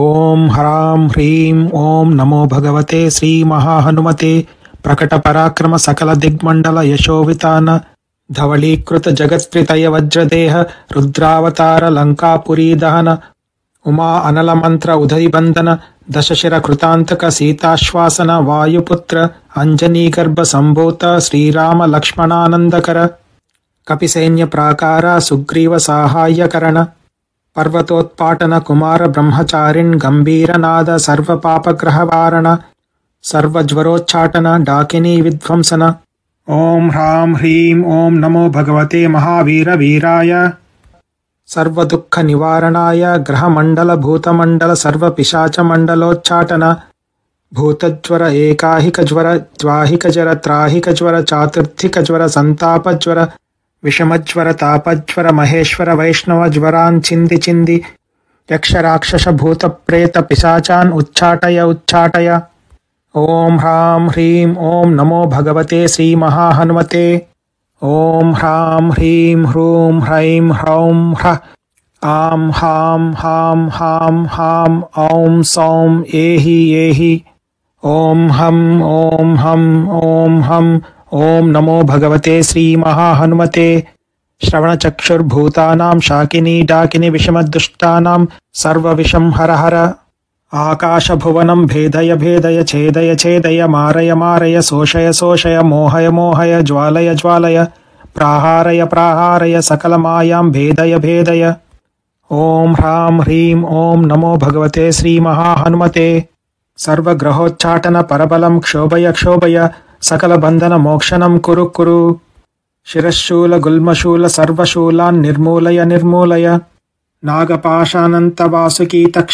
ಓಂ ಹರಾಂ ಹ್ರೀಂ ಓಂ ನಮೋ ಭಗವತೆ ಶ್ರೀ ಮಹಾಹನುಮತೆ ಪ್ರಕಟ ಪರಾಕ್ರಮ ಸಕಲ ದಿಗ್ಮಂಡಲ ಯಶೋವಿತಾನ ಧವಳೀಕೃತ ಜಗತ್ಕೃತಯ ವಜ್ರದೇಹ ರುದ್ರಾವತಾರ ಲಂಕಾಪುರಿ ದಹನ ಉಮಾ ಅನಲ ಮಂತ್ರ ಉದಯಿಬಂಧನ ದಶಶಿರ ಕೃತಾಂತಕ ಸೀತಾಶ್ವಾಸನ ವಾಯುಪುತ್ರ ಅಂಜನೀಗರ್ಭ ಸಂಭೂತ ಶ್ರೀರಾಮ ಲಕ್ಷ್ಮಣಾನಂದಕರ ಕಪಿಸೈನ್ಯ ಪ್ರಾಕಾರ ಸುಗ್ರೀವ ಸಾಹಾಯಕರಣ पर्वतोत्पाटन कुमारब्रह्मचारिण् गम्भीरनाद सर्वपापग्रहवारण सर्वज्वरोच्चाटन डाकिनी विध्वंसन ॐ ह्रां ह्रीं ॐ नमो भगवते महावीरवीराय सर्वदुःखनिवारणाय ग्रहमण्डल भूतमण्डल सर्वपिशाचमण्डलोच्चाटन भूतज्वर एकाहिकज्वर ज्वाहिकज्वर त्राहिकज्वर चातुर्थिकज्वर सन्तापज्वर ವಿಷಮಜ್ವರ ತಾಪಜ್ವರ ಮಹೇಶ್ವರ ವೈಷ್ಣವ ಜ್ವರಾನ್ ಚಿಂದಿ ಚಿಂದಿ ಯಕ್ಷ ರಾಕ್ಷಸ ಭೂತ ಪ್ರೇತ ಪಿಸಾಚಾನ್ ಉಚ್ಚಾಟಯ ಉಚ್ಚಾಟಯ ಓಂ ಹ್ರಾಂ ಹ್ರೀಂ ಓಂ ನಮೋ ಭಗವತೆ ಶ್ರೀ ಮಹಾಹನುಮತೆ ಓಂ ಹ್ರಾಂ ಹ್ರೀಂ ಹ್ರೂಂ ಹ್ರೈಂ ಹ್ರೌಂ ಹ್ರ ಆಂ ಹಾಂ ಹಾಂ ಹಾಂ ಹಾಂ ಔಂ ಸೌಂ ಏಹಿ ಏಹಿ ಓಂ ಹಂ ಓಂ ಹಂ ಓಂ ಹಂ ओम नमो भगवते श्री महाहनुमते श्रवणचक्षुर्भूतानां शाकिनी डाकिनि विषमदुष्टानां सर्वविषं हर हर आकाशभुवनं भेदय भेदय छेदय छेदय मारय मारय शोषय शोषय मोहय मोहय ज्वालय ज्वालय प्राहारय प्राहारय सकलमायां भेदय भेदय ॐ ह्रां ह्रीं ॐ नमो भगवते श्री सर्वग्रहोच्चाटन सर्वग्रहोच्चाटनपरबलं क्षोभय क्षोभय सकलबन्धनमोक्षणं कुरु कुरु शिरशूल गुल्मशूल सर्वशूलान् निर्मूलय निर्मूलय नागपाशानन्तवासुकीतक्ष